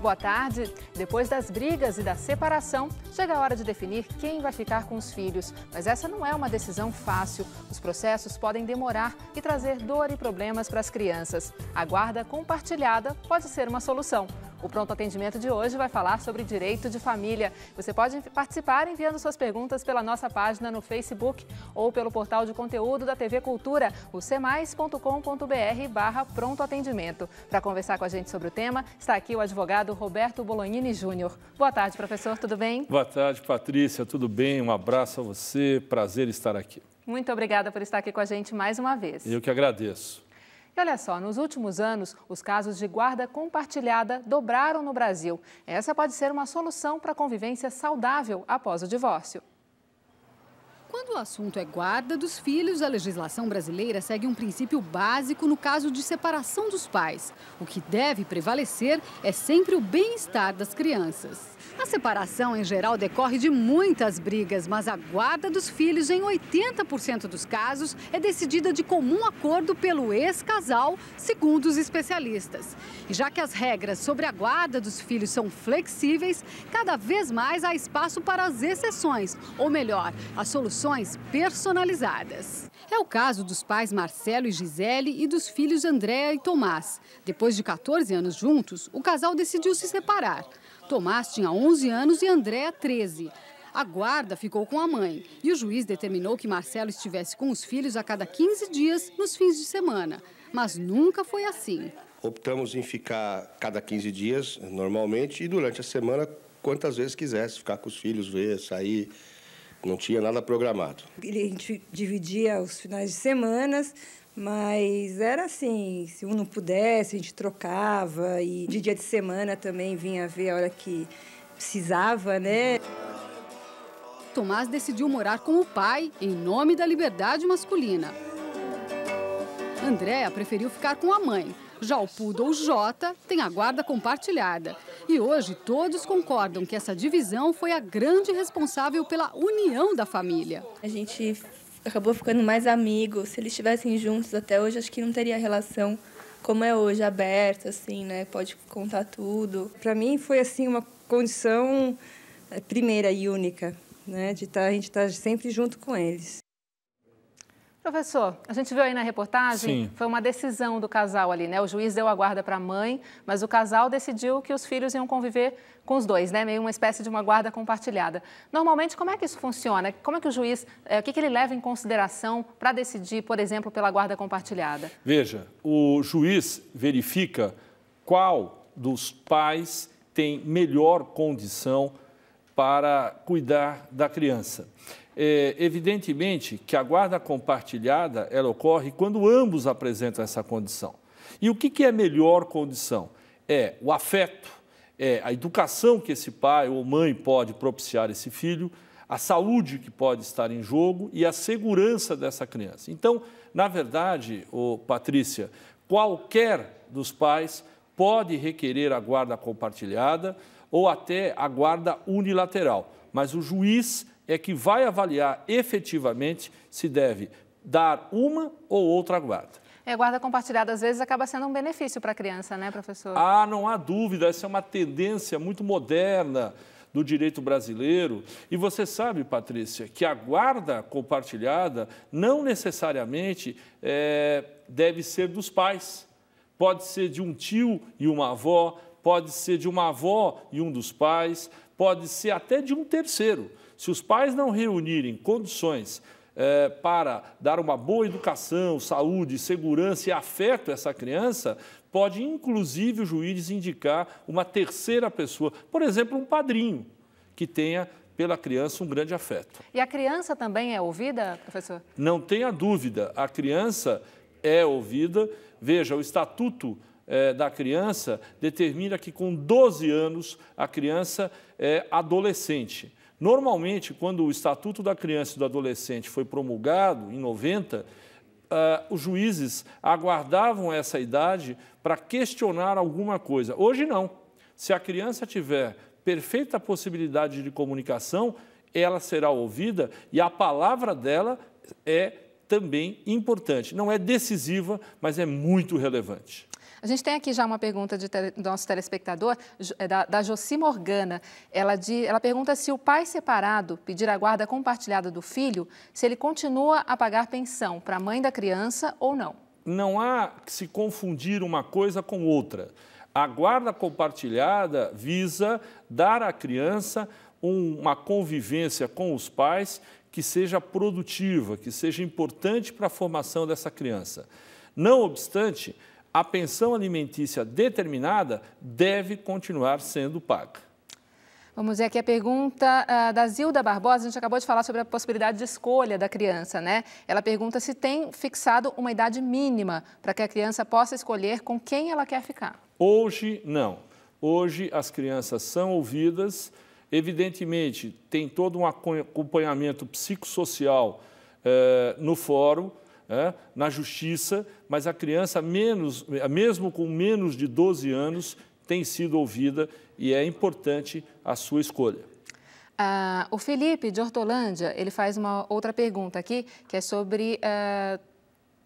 Boa tarde. Depois das brigas e da separação, chega a hora de definir quem vai ficar com os filhos. Mas essa não é uma decisão fácil. Os processos podem demorar e trazer dor e problemas para as crianças. A guarda compartilhada pode ser uma solução. O Pronto Atendimento de hoje vai falar sobre direito de família. Você pode participar enviando suas perguntas pela nossa página no Facebook ou pelo portal de conteúdo da TV Cultura, o cmais.com.br barra Pronto Atendimento. Para conversar com a gente sobre o tema, está aqui o advogado Roberto Bolognini Júnior. Boa tarde, professor, tudo bem? Boa tarde, Patrícia, tudo bem? Um abraço a você, prazer estar aqui. Muito obrigada por estar aqui com a gente mais uma vez. Eu que agradeço olha só, nos últimos anos, os casos de guarda compartilhada dobraram no Brasil. Essa pode ser uma solução para a convivência saudável após o divórcio. Quando o assunto é guarda dos filhos, a legislação brasileira segue um princípio básico no caso de separação dos pais. O que deve prevalecer é sempre o bem-estar das crianças. A separação, em geral, decorre de muitas brigas, mas a guarda dos filhos, em 80% dos casos, é decidida de comum acordo pelo ex-casal, segundo os especialistas. E já que as regras sobre a guarda dos filhos são flexíveis, cada vez mais há espaço para as exceções, ou melhor, as soluções personalizadas. É o caso dos pais Marcelo e Gisele e dos filhos Andréa e Tomás. Depois de 14 anos juntos, o casal decidiu se separar. Tomás tinha 11 anos e André 13. A guarda ficou com a mãe e o juiz determinou que Marcelo estivesse com os filhos a cada 15 dias nos fins de semana. Mas nunca foi assim. Optamos em ficar cada 15 dias, normalmente, e durante a semana, quantas vezes quisesse, ficar com os filhos, ver, sair. Não tinha nada programado. Ele, a gente dividia os finais de semana, mas era assim, se um não pudesse, a gente trocava e de dia de semana também vinha ver a hora que precisava, né? Tomás decidiu morar com o pai em nome da liberdade masculina. Andréa preferiu ficar com a mãe. Já o Poodle Jota tem a guarda compartilhada. E hoje todos concordam que essa divisão foi a grande responsável pela união da família. A gente acabou ficando mais amigo. Se eles estivessem juntos até hoje, acho que não teria relação como é hoje, aberta, assim, né? Pode contar tudo. Para mim foi, assim, uma condição é, primeira e única, né? De tá, a gente estar tá sempre junto com eles. Professor, a gente viu aí na reportagem, Sim. foi uma decisão do casal ali, né? O juiz deu a guarda para a mãe, mas o casal decidiu que os filhos iam conviver com os dois, né? Meio uma espécie de uma guarda compartilhada. Normalmente, como é que isso funciona? Como é que o juiz, é, o que, que ele leva em consideração para decidir, por exemplo, pela guarda compartilhada? Veja, o juiz verifica qual dos pais tem melhor condição para cuidar da criança. É, evidentemente que a guarda compartilhada ela ocorre quando ambos apresentam essa condição. E o que, que é melhor condição? É o afeto, é a educação que esse pai ou mãe pode propiciar esse filho, a saúde que pode estar em jogo e a segurança dessa criança. Então, na verdade, ô Patrícia, qualquer dos pais pode requerer a guarda compartilhada ou até a guarda unilateral, mas o juiz é que vai avaliar efetivamente se deve dar uma ou outra guarda. É, guarda compartilhada às vezes acaba sendo um benefício para a criança, né, professor? Ah, não há dúvida, essa é uma tendência muito moderna do direito brasileiro. E você sabe, Patrícia, que a guarda compartilhada não necessariamente é, deve ser dos pais. Pode ser de um tio e uma avó, pode ser de uma avó e um dos pais, pode ser até de um terceiro. Se os pais não reunirem condições é, para dar uma boa educação, saúde, segurança e afeto a essa criança, pode inclusive o juiz indicar uma terceira pessoa, por exemplo, um padrinho, que tenha pela criança um grande afeto. E a criança também é ouvida, professor? Não tenha dúvida, a criança é ouvida. Veja, o estatuto eh, da criança determina que com 12 anos a criança é adolescente. Normalmente, quando o Estatuto da Criança e do Adolescente foi promulgado, em 90, Uh, ah, os juízes aguardavam essa idade para questionar alguma coisa. Hoje não. Se a criança tiver perfeita possibilidade de comunicação, ela será ouvida e a palavra dela é também importante. Não é decisiva, mas é muito relevante. A gente tem aqui já uma pergunta de tele, do nosso telespectador, é da, da Josi Morgana. Ela, de, ela pergunta se o pai separado pedir a guarda compartilhada do filho, se ele continua a pagar pensão para a mãe da criança ou não. Não há que se confundir uma coisa com outra. A guarda compartilhada visa dar à criança uma convivência com os pais que seja produtiva, que seja importante para a formação dessa criança. Não obstante, a pensão alimentícia determinada deve continuar sendo paga. Vamos ver aqui a pergunta uh, da Zilda Barbosa. A gente acabou de falar sobre a possibilidade de escolha da criança, né? Ela pergunta se tem fixado uma idade mínima para que a criança possa escolher com quem ela quer ficar. Hoje, não. Hoje, as crianças são ouvidas. Evidentemente, tem todo um acompanhamento psicossocial eh, no fórum é, na justiça, mas a criança, menos, mesmo com menos de 12 anos, tem sido ouvida e é importante a sua escolha. Ah, o Felipe de Hortolândia, ele faz uma outra pergunta aqui, que é sobre ah,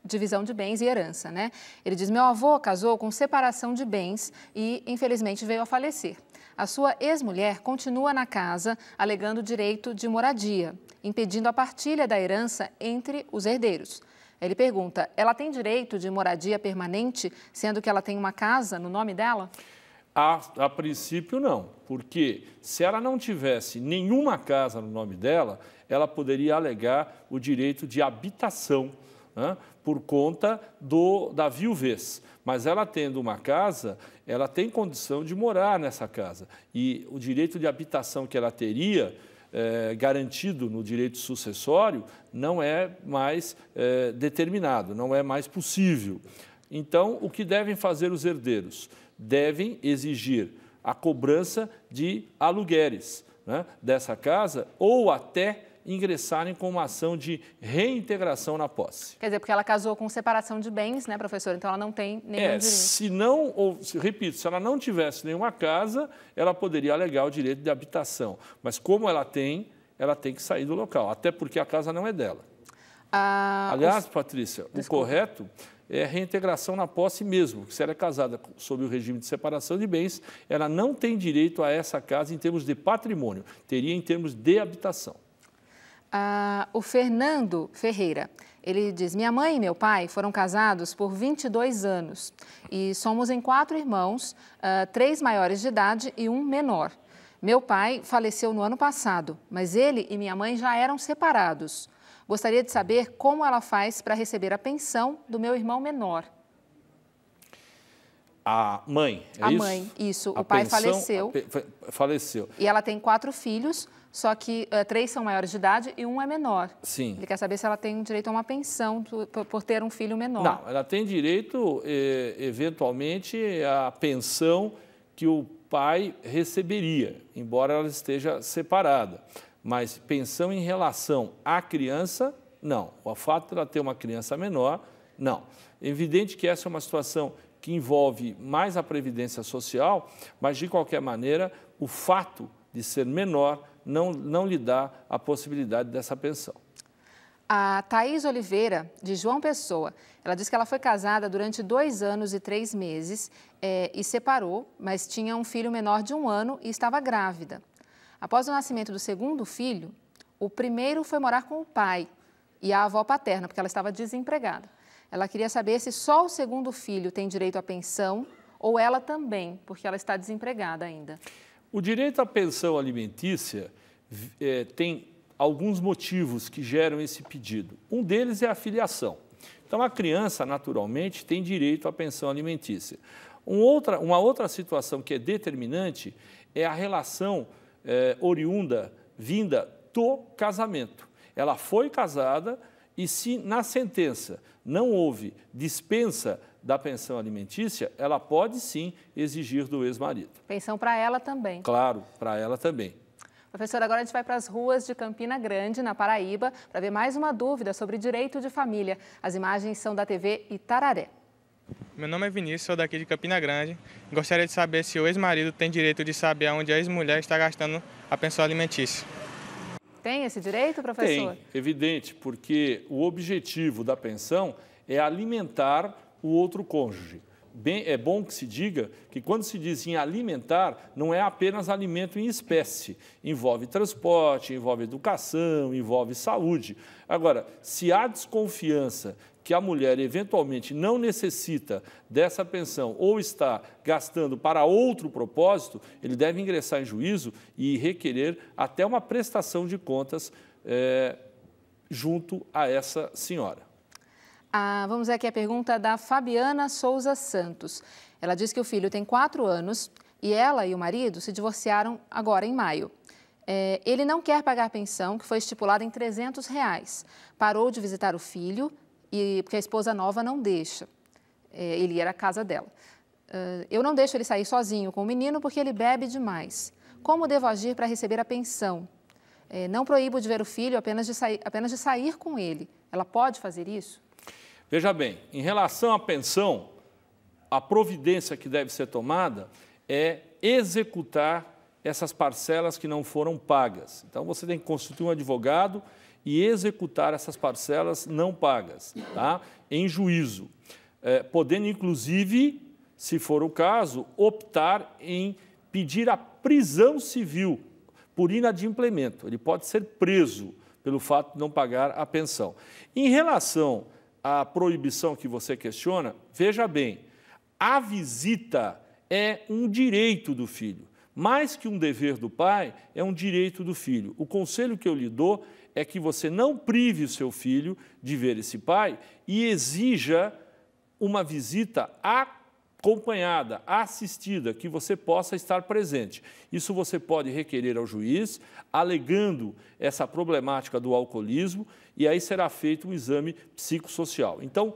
divisão de bens e herança, né? Ele diz, meu avô casou com separação de bens e, infelizmente, veio a falecer. A sua ex-mulher continua na casa, alegando direito de moradia, impedindo a partilha da herança entre os herdeiros. Ele pergunta: ela tem direito de moradia permanente, sendo que ela tem uma casa no nome dela? A, a, princípio, não, porque se ela não tivesse nenhuma casa no nome dela, ela poderia alegar o direito de habitação né, por conta do, da viuvez. Mas ela tendo uma casa, ela tem condição de morar nessa casa. E o direito de habitação que ela teria é, garantido no direito sucessório não é mais é, determinado, não é mais possível. Então, o que devem fazer os herdeiros? Devem exigir a cobrança de alugueres né, dessa casa ou até ingressarem com uma ação de reintegração na posse. Quer dizer, porque ela casou com separação de bens, né, professor? Então ela não tem nenhum é, direito. Se não, ou, se, repito, se ela não tivesse nenhuma casa, ela poderia alegar o direito de habitação. Mas como ela tem, ela tem que sair do local, até porque a casa não é dela. Ah, Aliás, os... Patrícia, Desculpa. o correto é reintegração na posse mesmo. Se ela é casada sob o regime de separação de bens, ela não tem direito a essa casa em termos de patrimônio, teria em termos de habitação. Ah, o Fernando Ferreira. Ele diz: Minha mãe e meu pai foram casados por 22 anos e somos em quatro irmãos, ah, três maiores de idade e um menor. Meu pai faleceu no ano passado, mas ele e minha mãe já eram separados. Gostaria de saber como ela faz para receber a pensão do meu irmão menor. A mãe, é a isso? mãe, isso. A o pai pensão, faleceu. Faleceu. E ela tem quatro filhos, só que uh, três são maiores de idade e um é menor. Sim. Ele quer saber se ela tem direito a uma pensão por ter um filho menor. Não, ela tem direito, eh, eventualmente, à pensão que o pai receberia, embora ela esteja separada. Mas pensão em relação à criança, não. O fato de ela ter uma criança menor, não. É evidente que essa é uma situação que envolve mais a previdência social, mas, de qualquer maneira, o fato de ser menor não, não lhe dá a possibilidade dessa pensão. A Thaís Oliveira, de João Pessoa, ela diz que ela foi casada durante dois anos e três meses é, e separou, mas tinha um filho menor de um ano e estava grávida. Após o nascimento do segundo filho, o primeiro foi morar com o pai e a avó paterna, porque ela estava desempregada. Ela queria saber se só o segundo filho tem direito à pensão ou ela também, porque ela está desempregada ainda. O direito à pensão alimentícia é, tem alguns motivos que geram esse pedido. Um deles é a filiação. Então, a criança, naturalmente, tem direito à pensão alimentícia. Um outra, uma outra situação que é determinante é a relação é, oriunda, vinda do casamento. Ela foi casada e, se na sentença não houve dispensa da pensão alimentícia, ela pode sim exigir do ex-marido. Pensão para ela também. Claro, para ela também. Professor, agora a gente vai para as ruas de Campina Grande, na Paraíba, para ver mais uma dúvida sobre direito de família. As imagens são da TV Itararé. Meu nome é Vinícius, sou daqui de Campina Grande. Gostaria de saber se o ex-marido tem direito de saber aonde a ex-mulher está gastando a pensão alimentícia. Tem esse direito, professor? Tem, evidente, porque o objetivo da pensão é alimentar o outro cônjuge. Bem, é bom que se diga que, quando se diz em alimentar, não é apenas alimento em espécie. Envolve transporte, envolve educação, envolve saúde. Agora, se há desconfiança que a mulher eventualmente não necessita dessa pensão ou está gastando para outro propósito, ele deve ingressar em juízo e requerer até uma prestação de contas é, junto a essa senhora. Ah, vamos vamos aqui a pergunta da Fabiana Souza Santos. Ela diz que o filho tem quatro anos e ela e o marido se divorciaram agora em maio. É, ele não quer pagar pensão, que foi estipulada em 300 reais. Parou de visitar o filho e porque a esposa nova não deixa. É, ele era a casa dela. Ah, eu não deixo ele sair sozinho com o menino porque ele bebe demais. Como devo agir para receber a pensão? É, não proíbo de ver o filho, apenas de, sair, apenas de sair com ele. Ela pode fazer isso? Veja bem, em relação à pensão, a providência que deve ser tomada é executar essas parcelas que não foram pagas. Então você tem que constituir um advogado e executar essas parcelas não pagas, tá? Em juízo, é, podendo inclusive, se for o caso, optar em pedir a prisão civil por inadimplemento. Ele pode ser preso pelo fato de não pagar a pensão. Em relação a proibição que você questiona, veja bem, a visita é um direito do filho. Mais que um dever do pai, é um direito do filho. O conselho que eu lhe dou é que você não prive o seu filho de ver esse pai e exija uma visita a acompanhada, assistida, que você possa estar presente. Isso você pode requerer ao juiz, alegando essa problemática do alcoolismo, e aí será feito um exame psicossocial. Então,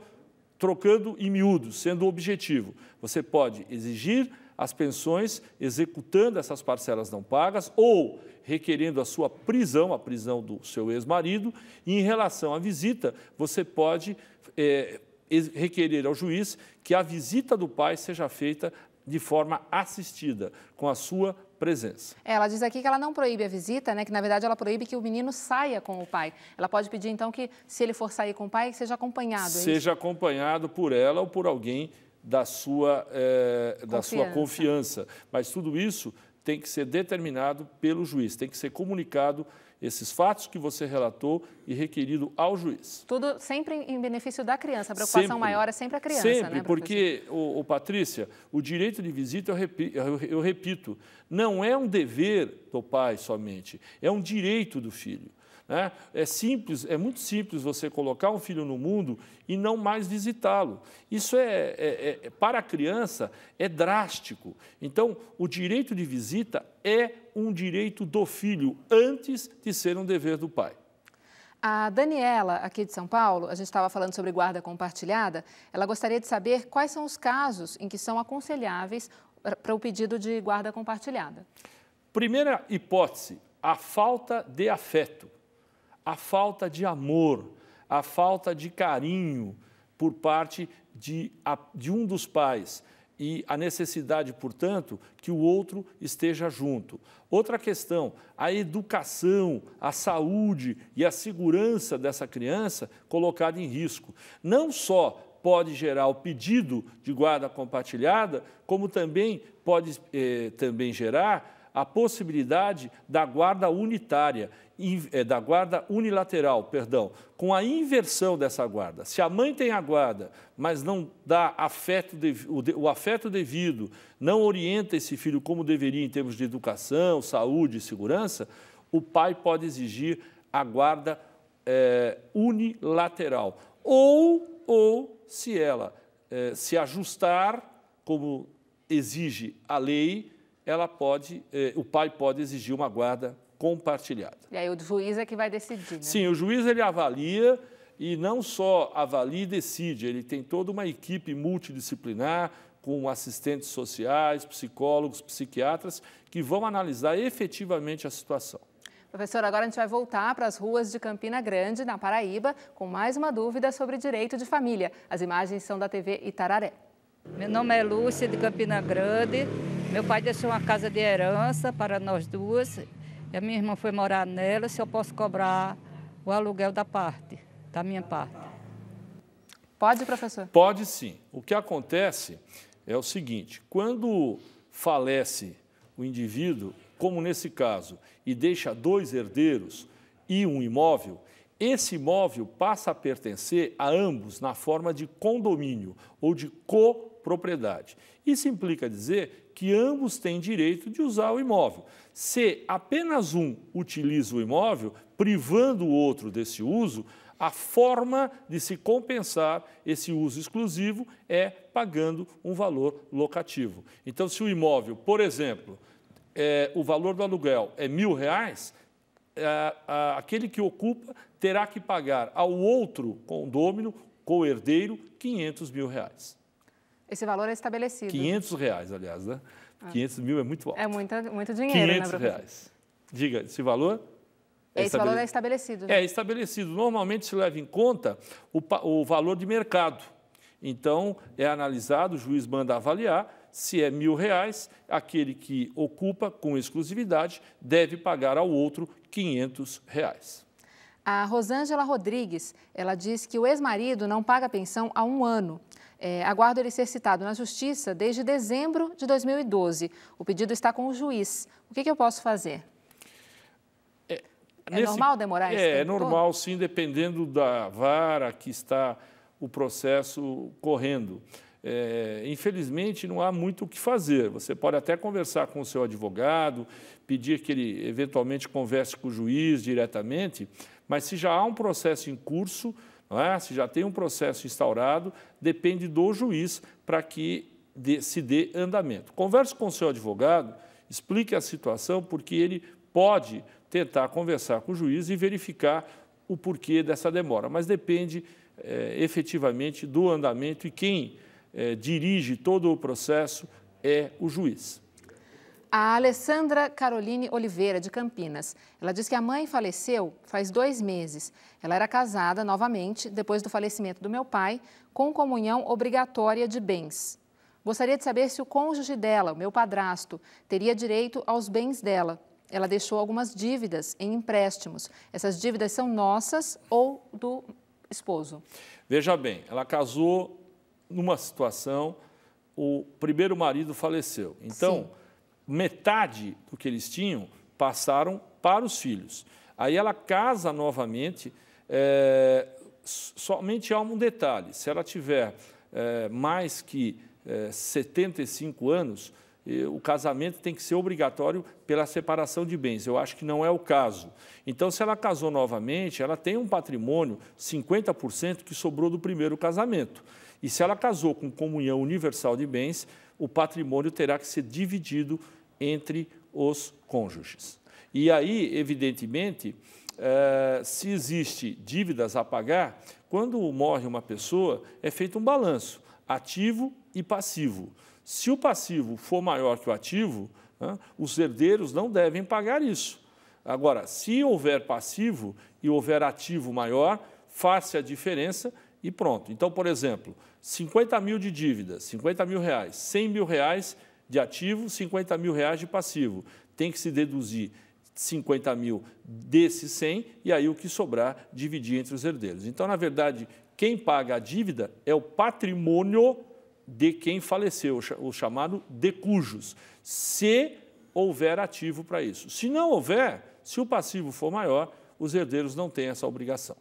trocando em miúdos, sendo objetivo, você pode exigir as pensões executando essas parcelas não pagas ou requerendo a sua prisão, a prisão do seu ex-marido. E em relação à visita, você pode é, requerer ao juiz que a visita do pai seja feita de forma assistida, com a sua presença. É, ela diz aqui que ela não proíbe a visita, né? Que na verdade ela proíbe que o menino saia com o pai. Ela pode pedir então que, se ele for sair com o pai, seja acompanhado. É seja acompanhado por ela ou por alguém da sua, é, da sua confiança. Mas tudo isso tem que ser determinado pelo juiz, tem que ser comunicado esses fatos que você relatou e requerido ao juiz. Tudo sempre em benefício da criança. A preocupação sempre, maior é sempre a criança, né, sempre, né, porque, o, o, Patrícia, o direito de visita, eu repito, eu repito, não é um dever do pai somente, é um direito do filho. Né? É simples, é muito simples você colocar um filho no mundo e não mais visitá-lo. Isso é, é, é, é, para a criança é drástico. Então, o direito de visita é um direito do filho antes de ser um dever do pai. A Daniela, aqui de São Paulo, a gente estava falando sobre guarda compartilhada. Ela gostaria de saber quais são os casos em que são aconselháveis para o pedido de guarda compartilhada. Primeira hipótese, a falta de afeto a falta de amor, a falta de carinho por parte de, de um dos pais e a necessidade, portanto, que o outro esteja junto. Outra questão, a educação, a saúde e a segurança dessa criança colocada em risco. Não só pode gerar o pedido de guarda compartilhada, como também pode eh, também gerar a possibilidade da guarda unitária, eh, da guarda unilateral, perdão, com a inversão dessa guarda. Se a mãe tem a guarda, mas não dá afeto, o afeto devido, não orienta esse filho como deveria em termos de educação, saúde e segurança, o pai pode exigir a guarda é, unilateral. Ou, ou se ela é, se ajustar, como exige a lei, ela pode, eh, o pai pode exigir uma guarda compartilhada. E aí o juiz é que vai decidir, né? Sim, o juiz ele avalia e não só avalia e decide, ele tem toda uma equipe multidisciplinar com assistentes sociais, psicólogos, psiquiatras que vão analisar efetivamente a situação. Professor, agora a gente vai voltar para as ruas de Campina Grande, na Paraíba, com mais uma dúvida sobre direito de família. As imagens são da TV Itararé. Meu nome é Lúcia de Campina Grande. Meu pai deixou uma casa de herança para nós duas. E a minha irmã foi morar nela, se eu posso cobrar o aluguel da parte, da minha parte. Pode, professor? Pode sim. O que acontece é o seguinte: quando falece o indivíduo, como nesse caso, e deixa dois herdeiros e um imóvel, esse imóvel passa a pertencer a ambos na forma de condomínio ou de co propriedade. Isso implica dizer que ambos têm direito de usar o imóvel. Se apenas um utiliza o imóvel, privando o outro desse uso, a forma de se compensar esse uso exclusivo é pagando um valor locativo. Então, se o imóvel, por exemplo, é, o valor do aluguel é mil reais, é, aquele que ocupa terá que pagar ao outro condômino, co-herdeiro, 500 mil reais. Esse valor é estabelecido. 500 reais, aliás, né? Ah. 500 mil é muito alto. É muito muito dinheiro, 500 né, reais. Diga, esse valor? É esse valor é estabelecido. É estabelecido. Normalmente se leva em conta o, o valor de mercado. Então, é analisado, o juiz manda avaliar se é mil reais, aquele que ocupa com exclusividade deve pagar ao outro 500 reais. A Rosângela Rodrigues, ela diz que o ex-marido não paga pensão há um ano é, aguardo ele ser citado na Justiça desde dezembro de 2012. O pedido está com o juiz. O que, que eu posso fazer? É, é nesse, normal demorar isso? É, é normal, todo? sim, dependendo da vara que está o processo correndo. É, infelizmente, não há muito o que fazer. Você pode até conversar com o seu advogado, pedir que ele eventualmente converse com o juiz diretamente, mas se já há um processo em curso, é? Se já tem um processo instaurado, depende do juiz para que dê, se dê andamento. Converse com o seu advogado, explique a situação, porque ele pode tentar conversar com o juiz e verificar o porquê dessa demora, mas depende é, efetivamente do andamento e quem é, dirige todo o processo é o juiz. A Alessandra Caroline Oliveira, de Campinas. Ela diz que a mãe faleceu faz dois meses. Ela era casada novamente depois do falecimento do meu pai, com comunhão obrigatória de bens. Gostaria de saber se o cônjuge dela, o meu padrasto, teria direito aos bens dela. Ela deixou algumas dívidas em empréstimos. Essas dívidas são nossas ou do esposo? Veja bem, ela casou numa situação, o primeiro marido faleceu. Então. Sim metade do que eles tinham passaram para os filhos. Aí ela casa novamente, é, somente há um detalhe: se ela tiver é, mais que é, 75 anos, o casamento tem que ser obrigatório pela separação de bens. Eu acho que não é o caso. Então, se ela casou novamente, ela tem um patrimônio 50% que sobrou do primeiro casamento. E se ela casou com comunhão universal de bens, o patrimônio terá que ser dividido entre os cônjuges. E aí, evidentemente, eh, se existe dívidas a pagar, quando morre uma pessoa, é feito um balanço ativo e passivo. Se o passivo for maior que o ativo, os herdeiros não devem pagar isso. Agora, se houver passivo e houver ativo maior, faça a diferença e pronto. Então, por exemplo, 50 mil de dívida, 50 mil reais, 100 mil reais de ativo, 50 mil reais de passivo. Tem que se deduzir 50 mil desses 100 e aí o que sobrar dividir entre os herdeiros. Então, na verdade, quem paga a dívida é o patrimônio de quem faleceu, o chamado de cujos, se houver ativo para isso. Se não houver, se o passivo for maior, os herdeiros não têm essa obrigação.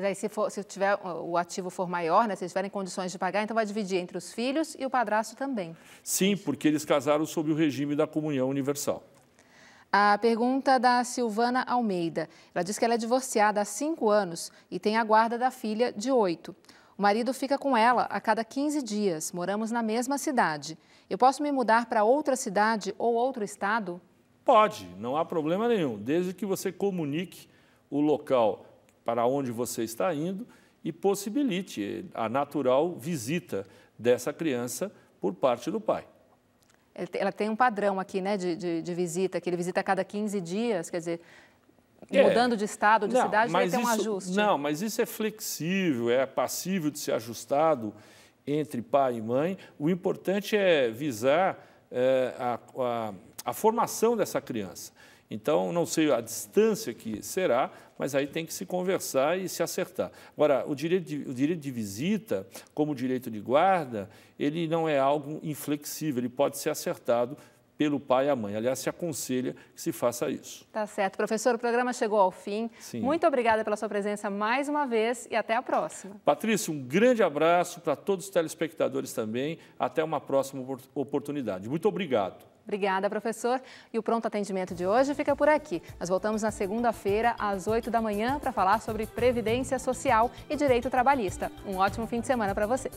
Mas aí, se, for, se tiver, o ativo for maior, né, se eles tiverem condições de pagar, então vai dividir entre os filhos e o padrasto também. Sim, porque eles casaram sob o regime da comunhão universal. A pergunta da Silvana Almeida. Ela diz que ela é divorciada há cinco anos e tem a guarda da filha de oito. O marido fica com ela a cada 15 dias. Moramos na mesma cidade. Eu posso me mudar para outra cidade ou outro estado? Pode, não há problema nenhum, desde que você comunique o local para onde você está indo e possibilite a natural visita dessa criança por parte do pai. É, ela tem um padrão aqui, né, de, de, de visita, que ele visita a cada 15 dias, quer dizer, é, mudando de estado, de não, cidade, vai ter um ajuste. Não, mas isso é flexível, é passível de ser ajustado entre pai e mãe. O importante é visar é, a, a, a formação dessa criança. Então, não sei a distância que será, mas aí tem que se conversar e se acertar. Agora, o direito de, o direito de visita, como o direito de guarda, ele não é algo inflexível, ele pode ser acertado pelo pai e a mãe. Aliás, se aconselha que se faça isso. Tá certo. Professor, o programa chegou ao fim. Sim. Muito obrigada pela sua presença mais uma vez e até a próxima. Patrícia, um grande abraço para todos os telespectadores também. Até uma próxima oportunidade. Muito obrigado. Obrigada, professor. E o pronto atendimento de hoje fica por aqui. Nós voltamos na segunda-feira, às 8 da manhã, para falar sobre Previdência Social e Direito Trabalhista. Um ótimo fim de semana para você.